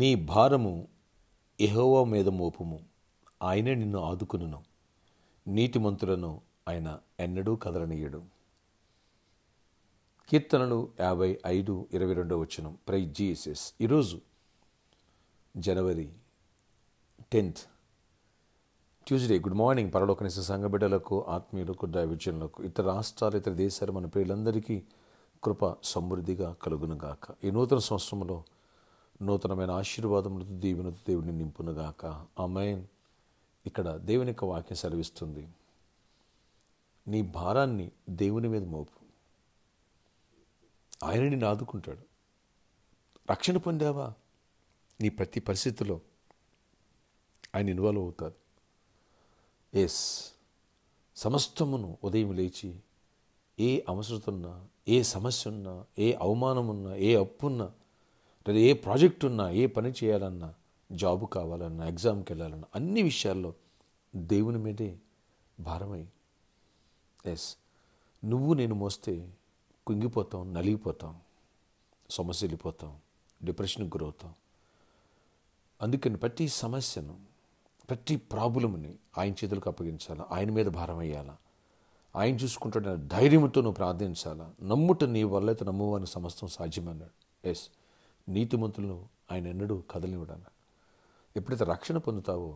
నీ భారము ఎహోవా మీద మోపుము ఆయనే నిన్ను ఆదుకును నీతిమంతులను ఆయన ఎన్నడూ కదలనీయడు కీర్తనలు యాభై ఐదు ఇరవై రెండో వచనం ప్రై జీఎస్ఎస్ ఈరోజు January tenth Tuesday good morning పరలోకనిస సంఘబిడ్డలకు ఆత్మీయులకు దైవజనులకు ఇతర రాష్ట్రాలు ఇతర దేశాలు మన పిల్లలందరికీ కృప సమృద్ధిగా కలుగునుగాక ఈ నూతన సంవత్సరంలో నూతనమైన ఆశీర్వాదములతో దీవెనతో దేవుని నింపునగాక ఆమెన్ ఇక్కడ దేవుని యొక్క వాక్యం సెలవిస్తుంది నీ భారాన్ని దేవుని మీద మోపు ఆయన నిన్ను ఆదుకుంటాడు రక్షణ పొందావా నీ ప్రతి పరిస్థితిలో ఆయన ఇన్వాల్వ్ అవుతారు ఎస్ సమస్తమును ఉదయం లేచి ఏ అవసరతున్నా ఏ సమస్య ఉన్నా ఏ అవమానం ఉన్నా ఏ అప్పున్నా లేదా ఏ ప్రాజెక్ట్ ఉన్నా ఏ పని చేయాలన్నా జాబ్ కావాలన్నా ఎగ్జామ్కి వెళ్ళాలన్నా అన్ని విషయాల్లో దేవుని మీదే భారమై ఎస్ నువ్వు నేను మోస్తే కుంగిపోతాం నలిగిపోతాం సమస్య వెళ్ళిపోతాం డిప్రెషన్కి గురవుతాం అందుకని ప్రతి సమస్యను ప్రతి ప్రాబ్లమ్ని ఆయన చేతులకు అప్పగించాలా ఆయన మీద భారం అయ్యాలా ఆయన చూసుకుంటున్న ధైర్యంతో నువ్వు ప్రార్థించాలా నమ్ముట నీ వల్ల అయితే నమ్మవారిని సమస్తం సాధ్యమన్నాడు ఎస్ నీతిమంతులను ఆయన ఎన్నడూ కదలనివ్వడాను ఎప్పుడైతే రక్షణ పొందుతావో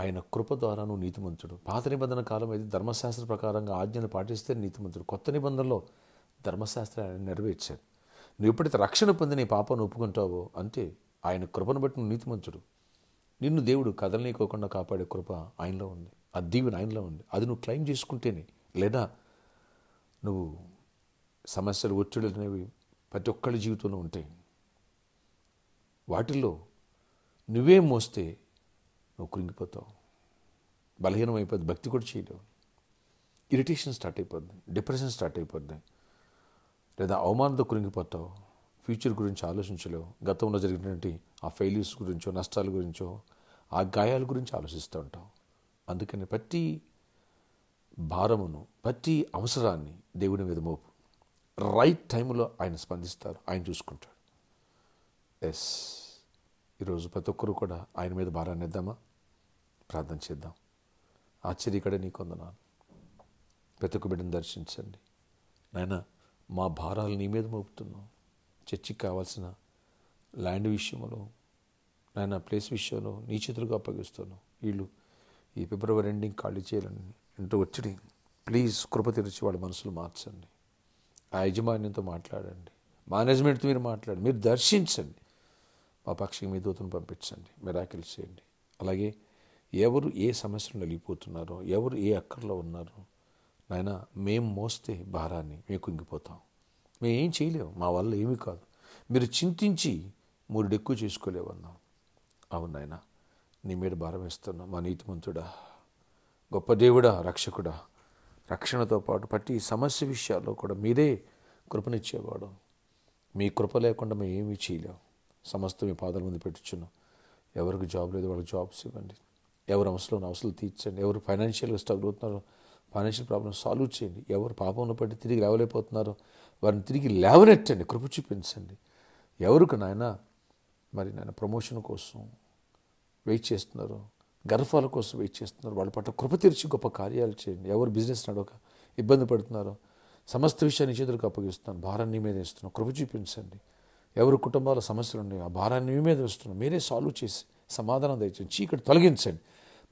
ఆయన కృప ద్వారా నువ్వు నీతిమంతుడు పాత నిబంధన కాలం అయితే ధర్మశాస్త్ర ప్రకారంగా ఆజ్ఞను పాటిస్తే నీతిమంతుడు కొత్త నిబంధనలో ధర్మశాస్త్రాన్ని ఆయన నెరవేర్చాడు నువ్వు ఎప్పుడైతే రక్షణ పొంది నీ పాపను ఒప్పుకుంటావో అంటే ఆయన కృపను బట్టి నువ్వు నీతిమంతుడు నిన్ను దేవుడు కదలనీకోకుండా కాపాడే కృప ఆయనలో ఉంది ఆ దీవెన ఆయనలో ఉంది అది నువ్వు క్లెయిమ్ చేసుకుంటేనే లేదా నువ్వు సమస్యలు ఒత్తిడులు అనేవి ప్రతి ఒక్కళ్ళ జీవితంలో ఉంటాయి వాటిల్లో నువ్వే మోస్తే నువ్వు కృంగిపోతావు బలహీనం అయిపోద్ది భక్తి కూడా చేయలేవు ఇరిటేషన్ స్టార్ట్ అయిపోద్ది డిప్రెషన్ స్టార్ట్ అయిపోద్ది లేదా అవమానంతో కృంగిపోతావు ఫ్యూచర్ గురించి ఆలోచించలేవు గతంలో జరిగినటువంటి ఆ ఫెయిల్యూర్స్ గురించో నష్టాల గురించో ఆ గాయాల గురించి ఆలోచిస్తూ ఉంటావు అందుకని ప్రతి భారమును ప్రతి అవసరాన్ని దేవుడి మీద మోపు రైట్ టైంలో ఆయన స్పందిస్తారు ఆయన చూసుకుంటాడు ఎస్ ఈరోజు ప్రతి ఒక్కరూ కూడా ఆయన మీద భారాన్ని ఇద్దామా ప్రార్థన చేద్దాం ఆశ్చర్యకడే నీ కొందనాను ప్రతి ఒక్క బిడ్డను దర్శించండి నాయన మా భారాలు నీ మీద మోపుతున్నాం చర్చికి కావాల్సిన ల్యాండ్ విషయంలో నాయన ప్లేస్ విషయంలో నీ చేతులుగా అప్పగిస్తున్నాం వీళ్ళు ఈ ఫిబ్రవరి ఎండింగ్ ఖాళీ చేయాలని ఎంతో వచ్చి ప్లీజ్ కృప తెరిచి వాళ్ళ మనసులు మార్చండి ఆ యజమాన్యంతో మాట్లాడండి మేనేజ్మెంట్తో మీరు మాట్లాడండి మీరు దర్శించండి మా పక్షికి మీ దూతను పంపించండి మెరాకిల్ చేయండి అలాగే ఎవరు ఏ సమస్యను వెళ్ళిపోతున్నారో ఎవరు ఏ అక్కర్లో ఉన్నారో నాయన మేము మోస్తే భారాన్ని మేము కుంగిపోతాం మేము ఏం చేయలేము మా వల్ల ఏమీ కాదు మీరు చింతించి మూరుడెక్కువ చేసుకోలేవన్నాం అవును నాయన నీ మీద భారం వేస్తున్నాం మా నీతిమంతుడా గొప్ప దేవుడా రక్షకుడా రక్షణతో పాటు ప్రతి సమస్య విషయాల్లో కూడా మీరే కృపనిచ్చేవాడు మీ కృప లేకుండా మేము ఏమీ చేయలేము సమస్తం మీ పాదాల ముందు పెట్టుచ్చును ఎవరికి జాబ్ లేదు వాళ్ళకి జాబ్స్ ఇవ్వండి ఎవరు అవసరం అవసరాలు తీర్చండి ఎవరు ఫైనాన్షియల్గా స్ట్రగుల్ అవుతున్నారో ఫైనాన్షియల్ ప్రాబ్లమ్ సాల్వ్ చేయండి ఎవరు పాపంలో పట్టి తిరిగి లేవలేకపోతున్నారో వారిని తిరిగి లేవనెట్టండి కృప చూపించండి ఎవరికి నాయన మరి నాయన ప్రమోషన్ కోసం వెయిట్ చేస్తున్నారు గర్భాల కోసం వెయిట్ చేస్తున్నారు వాళ్ళ పట్ల కృప తీర్చి గొప్ప కార్యాలు చేయండి ఎవరు బిజినెస్ నడవక ఇబ్బంది పడుతున్నారో సమస్త విషయాన్ని చేతులకు అప్పగిస్తున్నాను భారాన్ని మీద ఇస్తున్నాను కృప చూపించండి ఎవరి కుటుంబాల సమస్యలు ఉన్నాయి ఆ భారాన్ని మీ మీద వస్తున్నాం మీరే సాల్వ్ చేసి సమాధానం దయచేయండి చీకటి తొలగించండి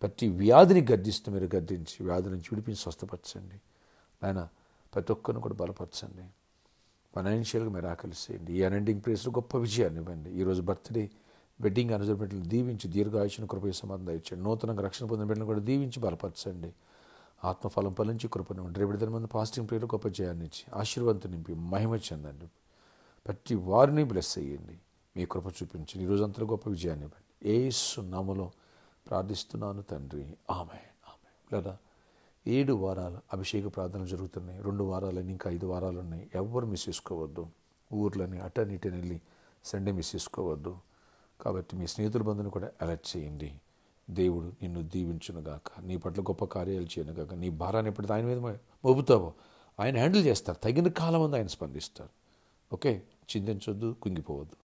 ప్రతి వ్యాధిని గద్దిస్తూ మీరు గద్దించి వ్యాధి నుంచి విడిపించి స్వస్థపరచండి ఆయన ప్రతి ఒక్కరిని కూడా బలపరచండి ఫైనాన్షియల్గా మీరు ఆకలిసేయండి ఈ అనెండింగ్ ప్లేస్లో గొప్ప విజయాన్ని ఇవ్వండి ఈరోజు బర్త్డే వెడ్డింగ్ అనుజర్మెంట్లు దీవించి దీర్ఘాయుషను కృపయ సమాధానం దయచండి నూతనంగా రక్షణ పొందిన బిడ్డను కూడా దీవించి బలపరచండి ఆత్మఫలం ఫలించి కృపను రేపటి మంది ఫాస్టింగ్ ప్రేయర్ గొప్ప జయాన్ని ఇచ్చి ఆశీర్వంతం నింపి మహిమ చెందండి ప్రతి వారిని బ్లెస్ అయ్యండి మీ కృప చూపించండి ఈరోజంతా గొప్ప విజయాన్ని ఇవ్వండి ఏసు సున్నాములో ప్రార్థిస్తున్నాను తండ్రి ఆమె ఆమె లేదా ఏడు వారాలు అభిషేక ప్రార్థనలు జరుగుతున్నాయి రెండు అని ఇంకా ఐదు వారాలు ఉన్నాయి ఎవరు మిస్ చేసుకోవద్దు ఊర్లని అటన్నిటిని వెళ్ళి సండే మిస్ చేసుకోవద్దు కాబట్టి మీ స్నేహితుల బంధుని కూడా అలర్ట్ చేయండి దేవుడు నిన్ను దీవించునుగాక నీ పట్ల గొప్ప కార్యాలు చేయనుగాక నీ భారాన్ని ఎప్పుడైతే ఆయన మీద మోపుతావో ఆయన హ్యాండిల్ చేస్తారు తగిన కాలం ఆయన స్పందిస్తారు ఓకే చింతించొద్దు కుంగిపోవద్దు